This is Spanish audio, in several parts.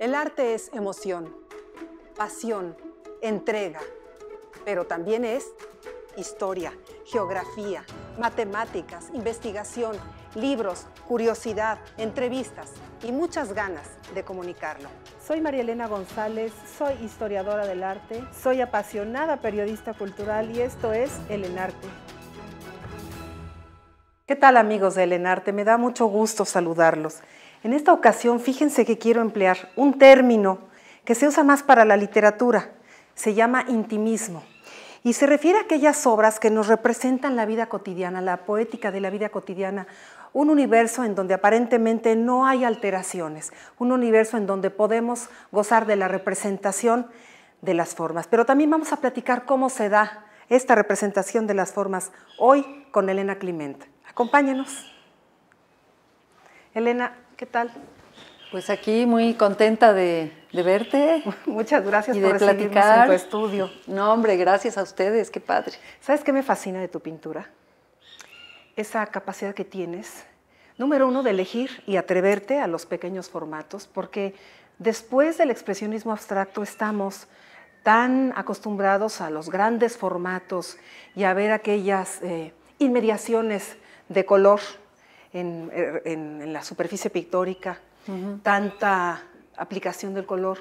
El arte es emoción, pasión, entrega, pero también es historia, geografía, matemáticas, investigación, libros, curiosidad, entrevistas y muchas ganas de comunicarlo. Soy María Elena González, soy historiadora del arte, soy apasionada periodista cultural y esto es El Enarte. ¿Qué tal amigos de El Enarte? Me da mucho gusto saludarlos. En esta ocasión, fíjense que quiero emplear un término que se usa más para la literatura, se llama intimismo, y se refiere a aquellas obras que nos representan la vida cotidiana, la poética de la vida cotidiana, un universo en donde aparentemente no hay alteraciones, un universo en donde podemos gozar de la representación de las formas. Pero también vamos a platicar cómo se da esta representación de las formas hoy con Elena Clement. Acompáñenos. Elena, ¿Qué tal? Pues aquí muy contenta de, verte. Muchas gracias por de recibirnos en tu estudio. No, hombre, gracias a ustedes, qué padre. ¿Sabes qué me fascina de tu pintura? Esa capacidad que tienes, número uno, de elegir y atreverte a los pequeños formatos, porque después del expresionismo abstracto estamos tan acostumbrados a los grandes formatos y a ver aquellas eh, inmediaciones de color en, la superficie pictórica, tanta aplicación del color,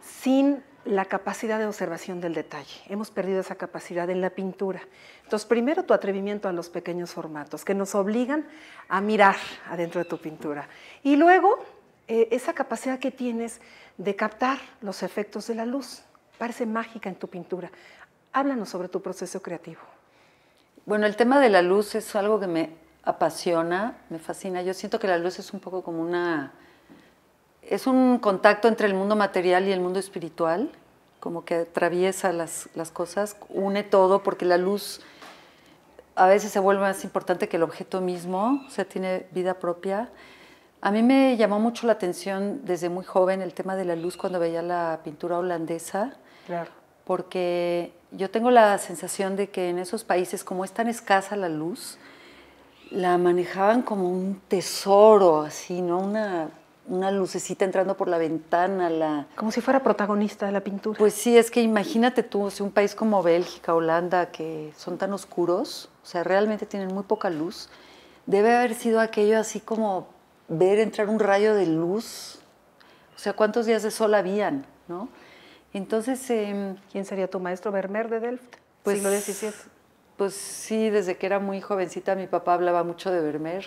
sin la capacidad de observación del detalle. Hemos perdido esa capacidad en la pintura. Entonces, primero tu atrevimiento a los pequeños formatos, que nos obligan a mirar adentro de tu pintura. Y luego, eh, esa capacidad que tienes de captar los efectos de la luz. Parece mágica en tu pintura. Háblanos sobre tu proceso creativo. Bueno, el tema de la luz es algo que me apasiona, me fascina. Yo siento que la luz es un poco como una... Es un contacto entre el mundo material y el mundo espiritual, como que atraviesa las, las cosas, une todo, porque la luz a veces se vuelve más importante que el objeto mismo, o sea, tiene vida propia. A mí me llamó mucho la atención desde muy joven el tema de la luz cuando veía la pintura holandesa, claro. porque yo tengo la sensación de que en esos países, como es tan escasa la luz, la manejaban como un tesoro, así, ¿no? Una, lucecita entrando por la ventana, la... Como si fuera protagonista de la pintura. Pues sí, es que imagínate tú, un país como Bélgica, Holanda, que son tan oscuros, o sea, realmente tienen muy poca luz, debe haber sido aquello así como ver entrar un rayo de luz, o sea, cuántos días de sol habían, ¿no? Entonces... Em, ¿Quién sería tu maestro? Vermeer de Delft, pues, siglo XVII. Pues sí, desde que era muy jovencita mi papá hablaba mucho de Vermeer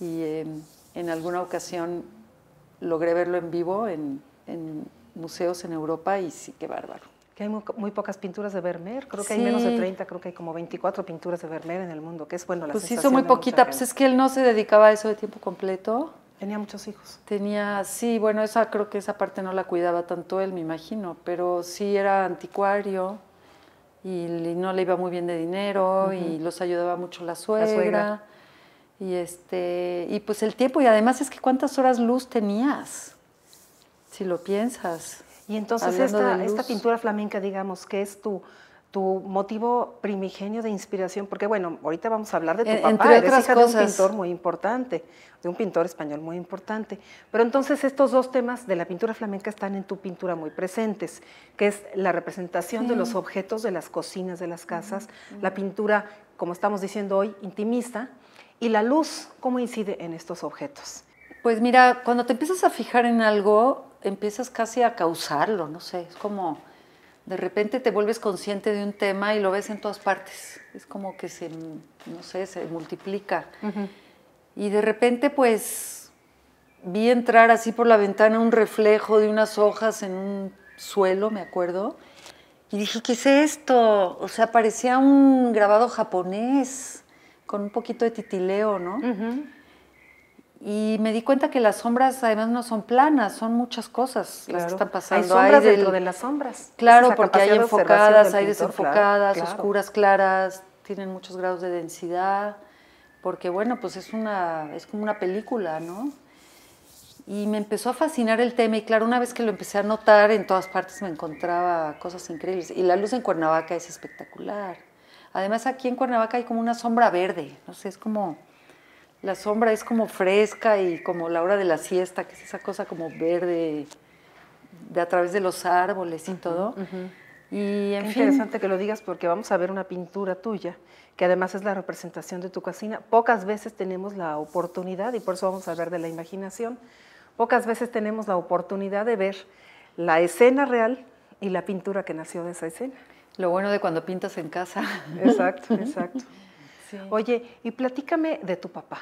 y en alguna ocasión logré verlo en vivo en, museos en Europa y sí, qué bárbaro. Que hay muy, pocas pinturas de Vermeer, creo que hay menos de 30, creo que hay como 24 pinturas de Vermeer en el mundo, que es bueno la Pues hizo muy poquita, pues es que él no se dedicaba a eso de tiempo completo. Tenía muchos hijos. Tenía, sí, bueno, esa creo que esa parte no la cuidaba tanto él, me imagino, pero sí era anticuario y no le iba muy bien de dinero y los ayudaba mucho la suegra. La suegra. Y, este, y pues el tiempo, y además es que cuántas horas luz tenías, si lo piensas. Y entonces esta, esta, pintura flamenca, digamos, que es tu, tu motivo primigenio de inspiración, porque bueno, ahorita vamos a hablar de tu e-, papá, de un pintor muy importante, de un pintor español muy importante. Pero entonces estos dos temas de la pintura flamenca están en tu pintura muy presentes, que es la representación de los objetos de las cocinas de las casas, la pintura, como estamos diciendo hoy, intimista, y la luz, ¿cómo incide en estos objetos? Pues mira, cuando te empiezas a fijar en algo, empiezas casi a causarlo, no sé, es como de repente te vuelves consciente de un tema y lo ves en todas partes. Es como que se, no sé, se multiplica. Y de repente, pues, vi entrar así por la ventana un reflejo de unas hojas en un suelo, me acuerdo. Y dije, ¿qué es esto? O sea, parecía un grabado japonés, con un poquito de titileo, ¿no? Y me di cuenta que las sombras además no son planas, son muchas cosas las que están pasando. Hay dentro de las sombras. Claro, porque hay enfocadas, hay desenfocadas, oscuras, claras, tienen muchos grados de densidad, porque bueno, pues es, una, es como una película, ¿no? Y me empezó a fascinar el tema y claro, una vez que lo empecé a notar, en todas partes me encontraba cosas increíbles. Y la luz en Cuernavaca es espectacular. Además aquí en Cuernavaca hay como una sombra verde, no sé, es como la sombra es como fresca y como la hora de la siesta, que es esa cosa como verde de a través de los árboles y todo. Y interesante que lo digas porque vamos a ver una pintura tuya, que además es la representación de tu cocina. Pocas veces tenemos la oportunidad, y por eso vamos a hablar de la imaginación, pocas veces tenemos la oportunidad de ver la escena real y la pintura que nació de esa escena. Lo bueno de cuando pintas en casa. Exacto, exacto. Oye, y platícame de tu papá.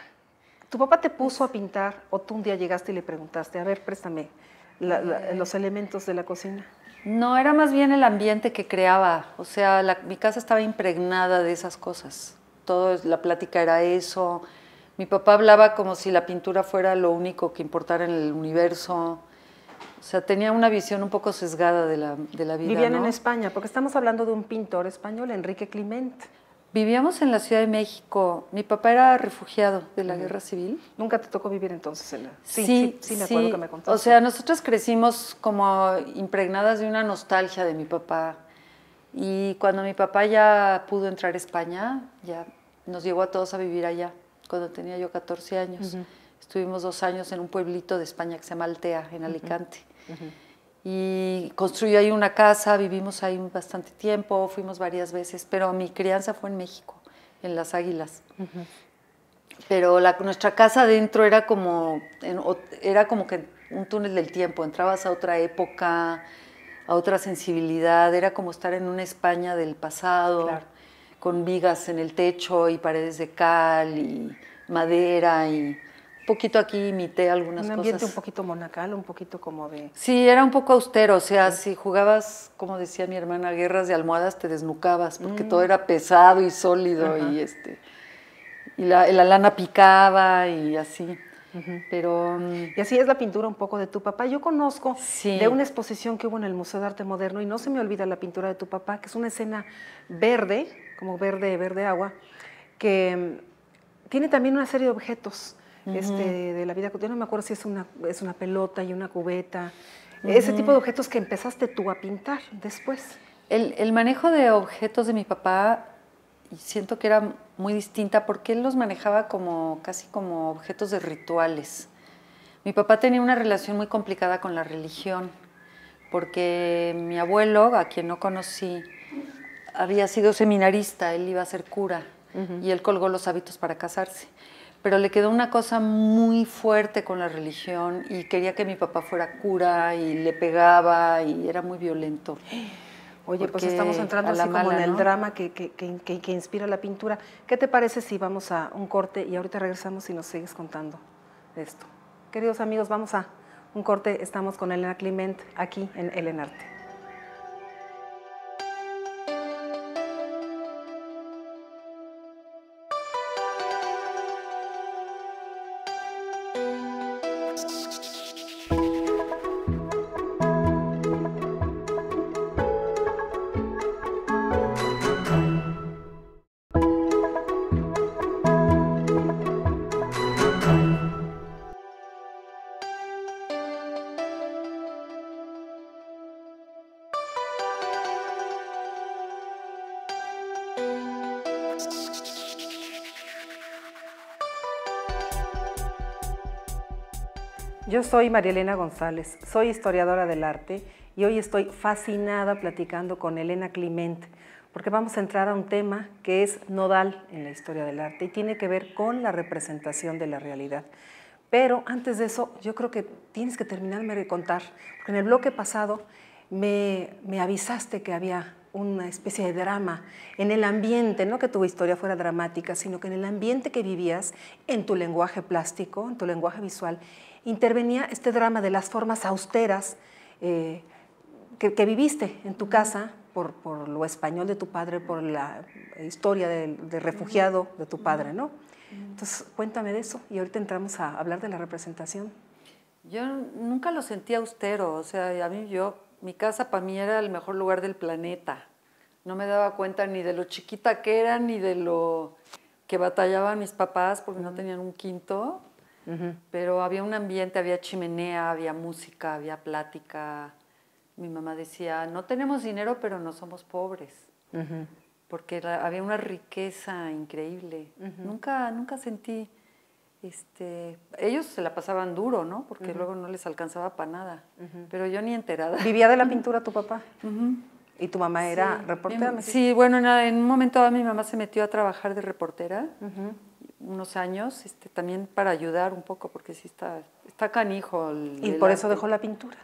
¿Tu papá te puso a pintar o tú un día llegaste y le preguntaste, a ver, préstame eh. los elementos de la cocina? No, era más bien el ambiente que creaba. O sea, mi casa estaba impregnada de esas cosas. Todo, la plática era eso. Mi papá hablaba como si la pintura fuera lo único que importara en el universo. O sea, tenía una visión un poco sesgada de la, de vida. Vivían en España, porque estamos hablando de un pintor español, Enrique Clement. Vivíamos en la Ciudad de México. Mi papá era refugiado de la guerra civil. ¿Nunca te tocó vivir entonces en la.? Sí, sí, sí, me acuerdo que me contaste. O sea, nosotras crecimos como impregnadas de una nostalgia de mi papá. Y cuando mi papá ya pudo entrar a España, ya nos llevó a todos a vivir allá, cuando tenía yo 14 años. Estuvimos dos años en un pueblito de España que se llama Altea, en Alicante y construyó ahí una casa, vivimos ahí bastante tiempo, fuimos varias veces, pero mi crianza fue en México, en Las Águilas. Pero nuestra casa adentro era como, era como que un túnel del tiempo, entrabas a otra época, a otra sensibilidad, era como estar en una España del pasado, con vigas en el techo y paredes de cal y madera y poquito aquí imité algunas cosas. Un ambiente un poquito monacal, un poquito como de... Sí, era un poco austero, o sea, si jugabas, como decía mi hermana, guerras de almohadas, te desnucabas, porque mm. todo era pesado y sólido y este... Y la, lana picaba y así. Pero, mm, y así es la pintura un poco de tu papá. Yo conozco de una exposición que hubo en el Museo de Arte Moderno y no se me olvida la pintura de tu papá, que es una escena verde, como verde, verde agua, que mm, tiene también una serie de objetos este, de la vida cotidiana. No me acuerdo si es una, es una pelota y una cubeta. Ese tipo de objetos que empezaste tú a pintar después. El, manejo de objetos de mi papá siento que era muy distinta porque él los manejaba como casi como objetos de rituales. Mi papá tenía una relación muy complicada con la religión porque mi abuelo, a quien no conocí, había sido seminarista, él iba a ser cura y él colgó los hábitos para casarse pero le quedó una cosa muy fuerte con la religión y quería que mi papá fuera cura y le pegaba y era muy violento. Oye, pues estamos entrando así como en el drama que, que, inspira la pintura. ¿Qué te parece si vamos a un corte y ahorita regresamos y nos sigues contando esto? Queridos amigos, vamos a un corte. Estamos con Elena Clement aquí en El arte Yo soy elena González, soy historiadora del arte y hoy estoy fascinada platicando con Elena Clement porque vamos a entrar a un tema que es nodal en la historia del arte y tiene que ver con la representación de la realidad. Pero antes de eso, yo creo que tienes que terminarme de contar, porque en el bloque pasado me, me avisaste que había una especie de drama en el ambiente, no que tu historia fuera dramática, sino que en el ambiente que vivías, en tu lenguaje plástico, en tu lenguaje visual intervenía este drama de las formas austeras eh, que, viviste en tu casa por, lo español de tu padre, por la historia del de refugiado de tu padre, ¿no? Entonces, cuéntame de eso y ahorita entramos a hablar de la representación. Yo nunca lo sentí austero, o sea, a mí yo, mi casa para mí era el mejor lugar del planeta. No me daba cuenta ni de lo chiquita que era, ni de lo que batallaban mis papás porque no tenían un quinto pero había un ambiente, había chimenea, había música, había plática. Mi mamá decía, no tenemos dinero, pero no somos pobres, porque había una riqueza increíble. Nunca, nunca sentí, este, ellos se la pasaban duro, ¿no? Porque luego no les alcanzaba para nada, pero yo ni enterada. ¿Vivía de la pintura tu papá? ¿Y tu mamá era reportera? sí, bueno, en, un momento mi mamá se metió a trabajar de reportera unos años, este, también para ayudar un poco, porque sí está, está canijo. ¿Y por eso dejó la pintura?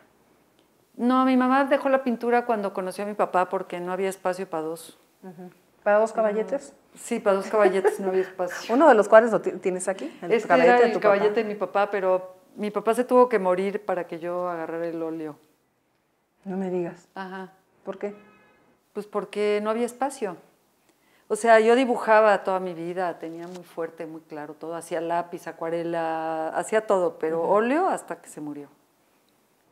No, mi mamá dejó la pintura cuando conoció a mi papá porque no había espacio para dos. ¿Para dos caballetes? sí, para dos caballetes no había espacio. Uno de los cuales lo tienes aquí, es este caballete era el tu caballete de mi papá, pero mi papá se tuvo que morir para que yo agarrara el óleo. No me digas. Ajá. ¿Por qué? Pues porque no había espacio. O sea, yo dibujaba toda mi vida, tenía muy fuerte, muy claro todo, hacía lápiz, acuarela, hacía todo, pero óleo hasta que se murió.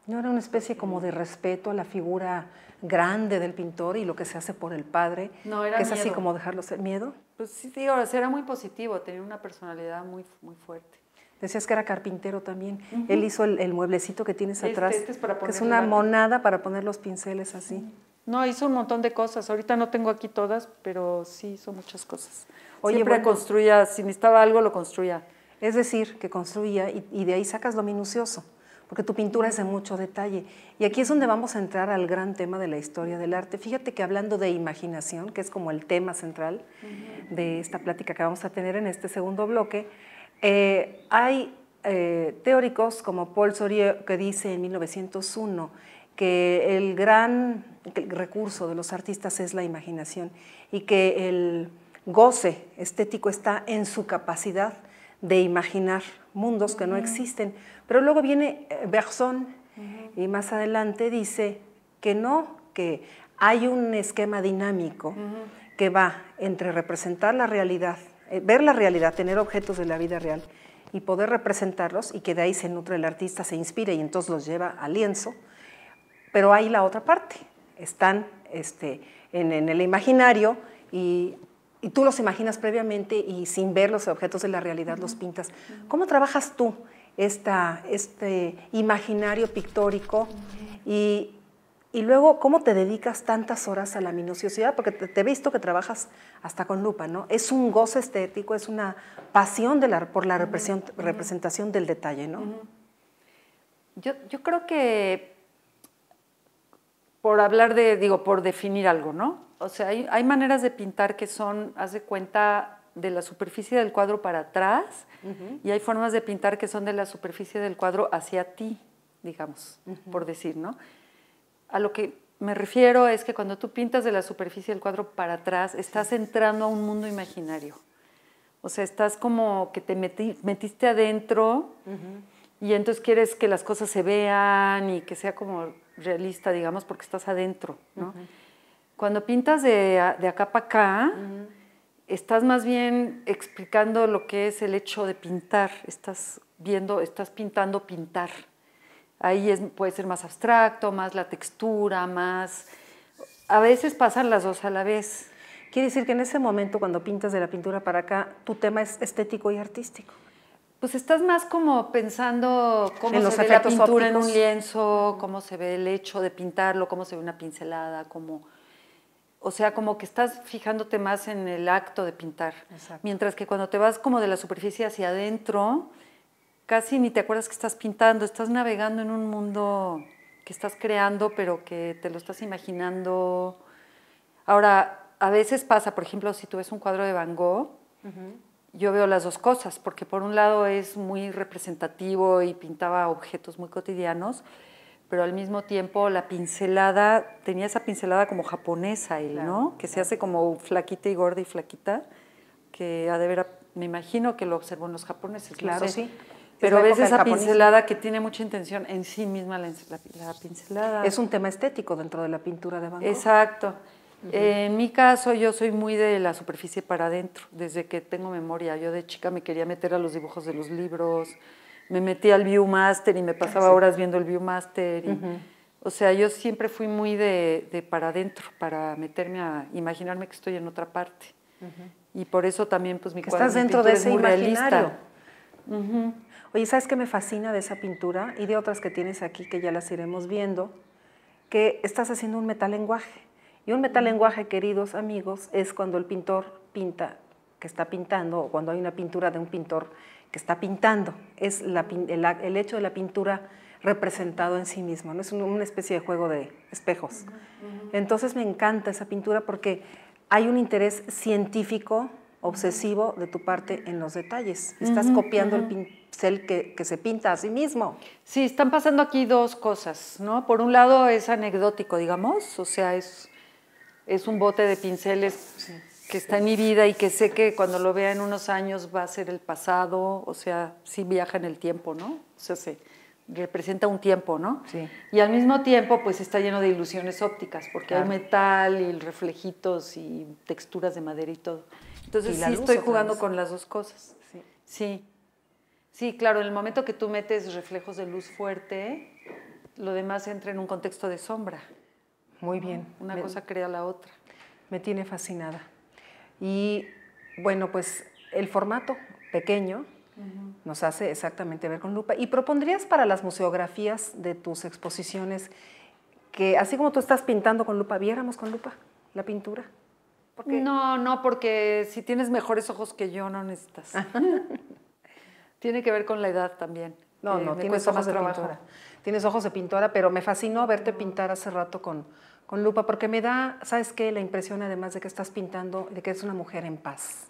No era una especie como de respeto a la figura grande del pintor y lo que se hace por el padre. No, era que es así como dejarlo ser miedo. Pues sí, digo, era muy positivo, tenía una personalidad muy, muy fuerte. Decías que era carpintero también. Él hizo el, mueblecito que tienes este, atrás, este es que es una monada para poner los pinceles así. No, hizo un montón de cosas. Ahorita no tengo aquí todas, pero sí hizo muchas cosas. Oye, Siempre construía, si necesitaba algo, lo construía. Es decir, que construía y, de ahí sacas lo minucioso, porque tu pintura es de mucho detalle. Y aquí es donde vamos a entrar al gran tema de la historia del arte. Fíjate que hablando de imaginación, que es como el tema central de esta plática que vamos a tener en este segundo bloque, eh, hay eh, teóricos como Paul Sorio que dice en 1901 que el gran recurso de los artistas es la imaginación y que el goce estético está en su capacidad de imaginar mundos que no existen. Pero luego viene eh, Bergson y más adelante dice que no, que hay un esquema dinámico que va entre representar la realidad, eh, ver la realidad, tener objetos de la vida real y poder representarlos y que de ahí se nutre el artista, se inspira y entonces los lleva al lienzo pero hay la otra parte, están este, en, en, el imaginario y, tú los imaginas previamente y sin ver los objetos de la realidad los pintas. ¿Cómo trabajas tú esta, este imaginario pictórico? y, luego, ¿cómo te dedicas tantas horas a la minuciosidad? Porque te, he visto que trabajas hasta con lupa, ¿no? Es un gozo estético, es una pasión de la, por la representación del detalle, ¿no? Yo, yo creo que por hablar de, digo, por definir algo, ¿no? O sea, hay, maneras de pintar que son, haz de cuenta, de la superficie del cuadro para atrás y hay formas de pintar que son de la superficie del cuadro hacia ti, digamos, por decir, ¿no? A lo que me refiero es que cuando tú pintas de la superficie del cuadro para atrás, estás entrando a un mundo imaginario. O sea, estás como que te metiste adentro y entonces quieres que las cosas se vean y que sea como realista, digamos, porque estás adentro, Cuando pintas de, de acá para acá, estás más bien explicando lo que es el hecho de pintar, estás viendo, estás pintando pintar. Ahí puede ser más abstracto, más la textura, más... A veces pasan las dos a la vez. Quiere decir que en ese momento, cuando pintas de la pintura para acá, tu tema es estético y artístico pues estás más como pensando cómo se ve la pintura en un lienzo, cómo se ve el hecho de pintarlo, cómo se ve una pincelada, cómo... O sea, como que estás fijándote más en el acto de pintar. Mientras que cuando te vas como de la superficie hacia adentro, casi ni te acuerdas que estás pintando, estás navegando en un mundo que estás creando, pero que te lo estás imaginando. Ahora, a veces pasa, por ejemplo, si tú ves un cuadro de Van Gogh, yo veo las dos cosas, porque por un lado es muy representativo y pintaba objetos muy cotidianos, pero al mismo tiempo la pincelada, tenía esa pincelada como japonesa ¿no? Que se hace como flaquita y gorda y flaquita, que a de ver, me imagino que lo observó en los japoneses, claro, sí. Pero ves esa pincelada que tiene mucha intención en sí misma la, la, pincelada. Es un tema estético dentro de la pintura de Van Gogh. Exacto en mi caso, yo soy muy de la superficie para adentro, desde que tengo memoria. Yo de chica me quería meter a los dibujos de los libros, me metí al Viewmaster y me pasaba ah, horas viendo el Viewmaster. O sea, yo siempre fui muy de, para adentro, para meterme a imaginarme que estoy en otra parte. Y por eso también, pues mi cuadro Estás dentro de ese imaginario. Oye, ¿sabes qué me fascina de esa pintura y de otras que tienes aquí que ya las iremos viendo? Que estás haciendo un metalenguaje. Y un metalenguaje, queridos amigos, es cuando el pintor pinta, que está pintando, o cuando hay una pintura de un pintor que está pintando. Es la, el, hecho de la pintura representado en sí mismo, ¿no? es una especie de juego de espejos. Entonces me encanta esa pintura porque hay un interés científico, obsesivo de tu parte en los detalles. Estás copiando el pincel que, que, se pinta a sí mismo. Sí, están pasando aquí dos cosas, ¿no? Por un lado es anecdótico, digamos, o sea, es es un bote de pinceles que está en mi vida y que sé que cuando lo vea en unos años va a ser el pasado, o sea, sí viaja en el tiempo, ¿no? O sea, se representa un tiempo, ¿no? Sí. Y al mismo tiempo, pues está lleno de ilusiones ópticas, porque hay metal y reflejitos y texturas de madera y todo. Entonces, sí, estoy jugando con las dos cosas. Sí. sí. Sí, claro, en el momento que tú metes reflejos de luz fuerte, lo demás entra en un contexto de sombra. Muy bien. Una cosa crea la otra. Me tiene fascinada. Y bueno, pues el formato pequeño nos hace exactamente ver con lupa. ¿Y propondrías para las museografías de tus exposiciones que así como tú estás pintando con lupa, viéramos con lupa la pintura? Porque... No, no, porque si tienes mejores ojos que yo, no necesitas. Tiene que ver con la edad también. No, eh, no, tienes ojos de Tienes ojos de pintora, pero me fascinó verte pintar hace rato con, con lupa, porque me da, ¿sabes qué? La impresión además de que estás pintando, de que es una mujer en paz.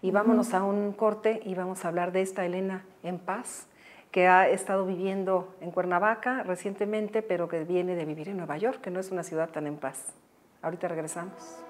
Y vámonos a un corte y vamos a hablar de esta Elena en paz, que ha estado viviendo en Cuernavaca recientemente, pero que viene de vivir en Nueva York, que no es una ciudad tan en paz. Ahorita regresamos.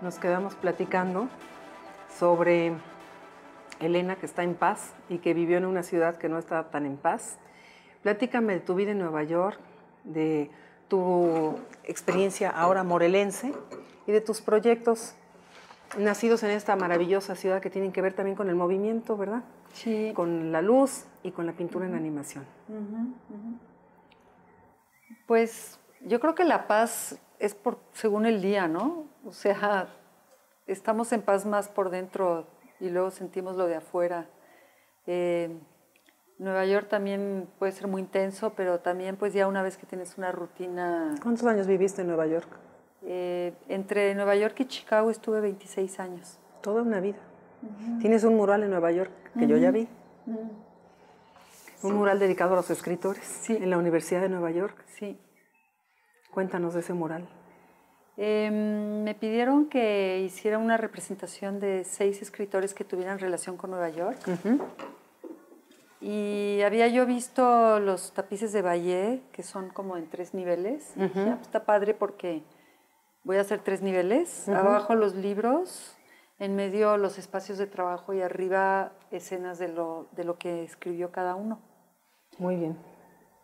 nos quedamos platicando sobre Elena que está en paz y que vivió en una ciudad que no estaba tan en paz. Platícame de tu vida en Nueva York, de tu experiencia ahora morelense y de tus proyectos nacidos en esta maravillosa ciudad que tienen que ver también con el movimiento, ¿verdad? Sí. Con la luz y con la pintura en animación. Pues yo creo que la paz es por según el día, ¿no? O sea, estamos en paz más por dentro y luego sentimos lo de afuera. Eh, Nueva York también puede ser muy intenso, pero también pues ya una vez que tienes una rutina... ¿Cuántos años viviste en Nueva York? Eh, entre Nueva York y Chicago estuve 26 años. Toda una vida. Tienes un mural en Nueva York que yo ya vi. Un mural dedicado a los escritores sí. en la Universidad de Nueva York. Sí. Cuéntanos de ese mural. Em, me pidieron que hiciera una representación de seis escritores que tuvieran relación con Nueva York. Y había yo visto los tapices de Valle, que son como en tres niveles. Ah, pues está padre porque voy a hacer tres niveles. Abajo los libros, en medio los espacios de trabajo y arriba escenas de lo que escribió cada uno. Muy bien.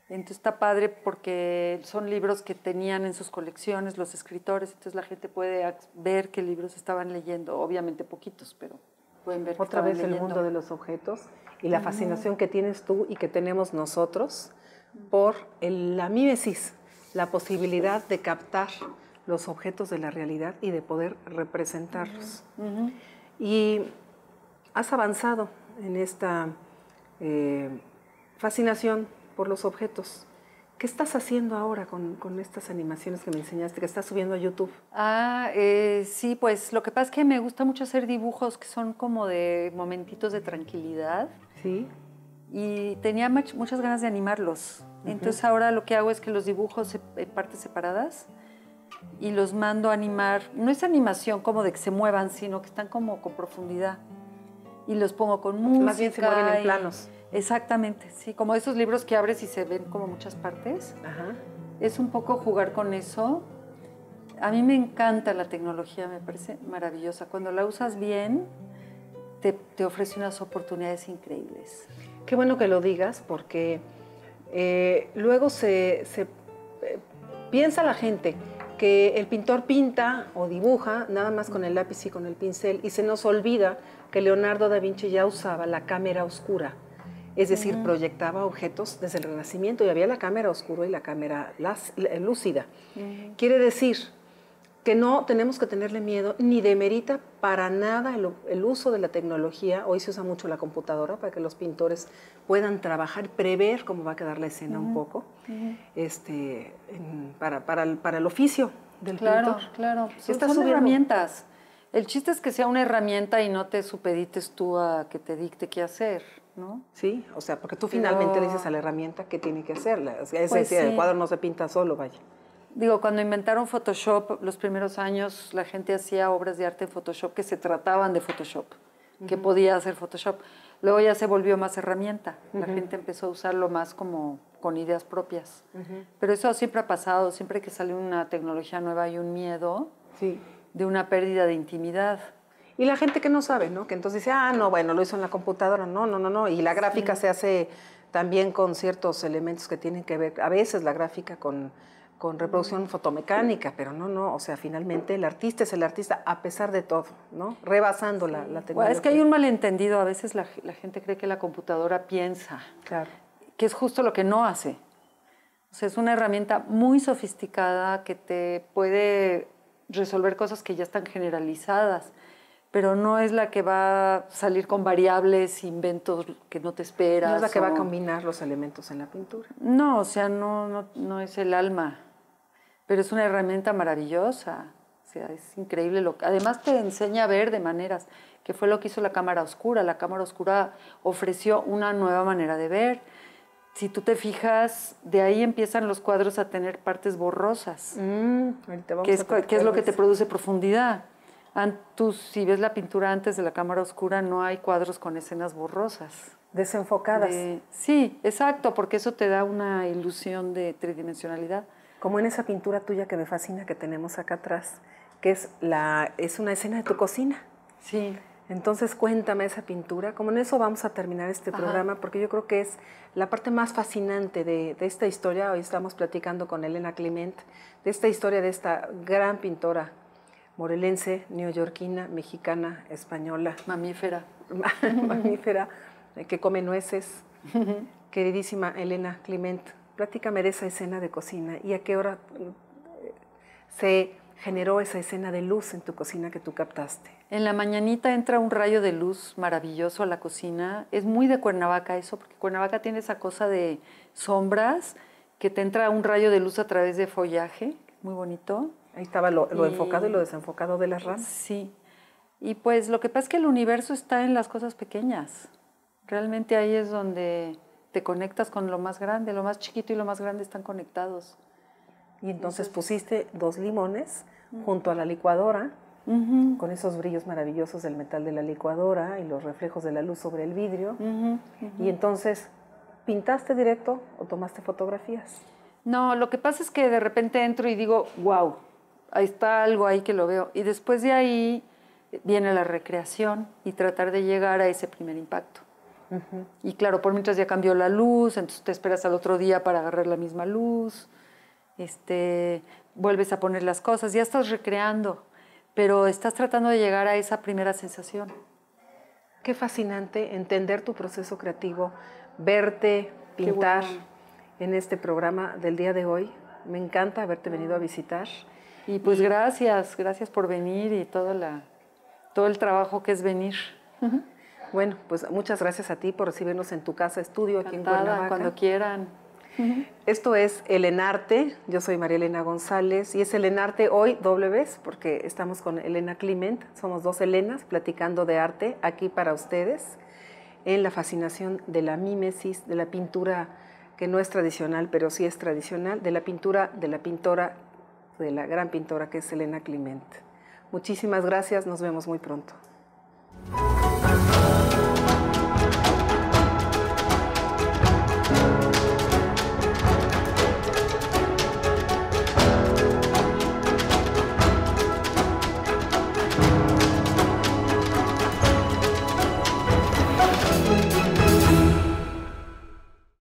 Entonces está padre porque son libros que tenían en sus colecciones los escritores, entonces la gente puede ver qué libros estaban leyendo, obviamente poquitos, pero pueden ver. Otra vez el mundo de los objetos y la fascinación que tienes tú y que tenemos nosotros por el, la mímesis, la posibilidad de captar los objetos de la realidad y de poder representarlos. Y has avanzado en esta eh, fascinación por los objetos. ¿Qué estás haciendo ahora con, estas animaciones que me enseñaste, que estás subiendo a YouTube? Ah, eh, sí, pues lo que pasa es que me gusta mucho hacer dibujos que son como de momentitos de tranquilidad. Sí. Y tenía muchas ganas de animarlos. Entonces ahora lo que hago es que los dibujos en partes separadas y los mando a animar. No es animación como de que se muevan, sino que están como con profundidad. Y los pongo con música. Más bien se mueven en planos. Exactamente, sí, como esos libros que abres y se ven como muchas partes. Es un poco jugar con eso. A mí me encanta la tecnología, me parece maravillosa. Cuando la usas bien, te, ofrece unas oportunidades increíbles. Qué bueno que lo digas porque eh, luego se, eh, piensa la gente que el pintor pinta o dibuja nada más con el lápiz y con el pincel y se nos olvida que Leonardo da Vinci ya usaba la cámara oscura es decir, proyectaba objetos desde el Renacimiento y había la cámara oscura y la cámara eh, lúcida. Quiere decir que no tenemos que tenerle miedo ni demerita para nada el, uso de la tecnología. Hoy se usa mucho la computadora para que los pintores puedan trabajar, prever cómo va a quedar la escena un poco este, para, el, oficio del claro, pintor. Claro, claro. son herramientas. El chiste es que sea una herramienta y no te supedites tú a que te dicte qué hacer. Sí, o sea, porque tú finalmente dices a la herramienta qué tiene que hacerla. es el cuadro no se pinta solo, vaya. Digo, cuando inventaron Photoshop, los primeros años la gente hacía obras de arte en Photoshop que se trataban de Photoshop, que podía hacer Photoshop. Luego ya se volvió más herramienta. La gente empezó a usarlo más como con ideas propias. Pero eso siempre ha pasado. Siempre que sale una tecnología nueva hay un miedo de una pérdida de intimidad. Y la gente que no sabe, ¿no? Que entonces dice, ah, no, bueno, lo hizo en la computadora. No, no, no, no. Y la gráfica se hace también con ciertos elementos que tienen que ver, a veces la gráfica con, reproducción mm. fotomecánica, pero no, no, o sea, finalmente el artista es el artista a pesar de todo, ¿no? Rebasando la, tecnología. Es que hay un malentendido, a veces la, gente cree que la computadora piensa, claro. que es justo lo que no hace. O sea, es una herramienta muy sofisticada que te puede resolver cosas que ya están generalizadas pero no es la que va a salir con variables, inventos que no te esperas. No es la que va a combinar los elementos en la pintura. No, o sea, no, no, es el alma, pero es una herramienta maravillosa. O sea, es increíble. Lo... Además te enseña a ver de maneras, que fue lo que hizo la cámara oscura. La cámara oscura ofreció una nueva manera de ver. Si tú te fijas, de ahí empiezan los cuadros a tener partes borrosas, mm, ¿Qué es, es lo que te produce profundidad. Tú, si ves la pintura antes de la cámara oscura, no hay cuadros con escenas borrosas. Desenfocadas. sí, exacto, porque eso te da una ilusión de tridimensionalidad. Como en esa pintura tuya que me fascina que tenemos acá atrás, que es, la, es una escena de tu cocina. Sí. Entonces cuéntame esa pintura. Como en eso vamos a terminar este programa, porque yo creo que es la parte más fascinante de, de, esta historia. Hoy estamos platicando con Elena Clement, de esta historia de esta gran pintora morelense, neoyorquina, mexicana, española. Mamífera. mamífera, que come nueces. Queridísima Elena Clement, platícame de esa escena de cocina y a qué hora eh, se generó esa escena de luz en tu cocina que tú captaste. En la mañanita entra un rayo de luz maravilloso a la cocina. Es muy de Cuernavaca eso, porque Cuernavaca tiene esa cosa de sombras, que te entra un rayo de luz a través de follaje, muy bonito. Ahí estaba lo, eh, enfocado y lo desenfocado de las ramas. Sí. Y pues lo que pasa es que el universo está en las cosas pequeñas. Realmente ahí es donde te conectas con lo más grande, lo más chiquito y lo más grande están conectados. Y entonces, pusiste dos limones junto a la licuadora, con esos brillos maravillosos del metal de la licuadora y los reflejos de la luz sobre el vidrio. Y entonces, ¿pintaste directo o tomaste fotografías? No, lo que pasa es que de repente entro y digo, wow, ahí está algo ahí que lo veo. Y después de ahí viene la recreación y tratar de llegar a ese primer impacto. Y claro, por mientras ya cambió la luz, entonces te esperas al otro día para agarrar la misma luz, este, vuelves a poner las cosas, ya estás recreando, pero estás tratando de llegar a esa primera sensación. Qué fascinante entender tu proceso creativo, verte pintar en este programa del día de hoy. Me encanta haberte venido a visitar. Y pues gracias, gracias por venir y todo, la, todo el trabajo que es venir. Bueno, pues muchas gracias a ti por recibirnos en tu casa estudio aquí en Cuernavaca. cuando quieran. Esto es Elenarte, Arte, yo soy María Elena González y es El Arte hoy doble vez porque estamos con Elena Clement, somos dos Elenas platicando de arte aquí para ustedes en la fascinación de la mímesis, de la pintura que no es tradicional, pero sí es tradicional, de la pintura de la pintora de la gran pintora que es Elena Clement. Muchísimas gracias, nos vemos muy pronto.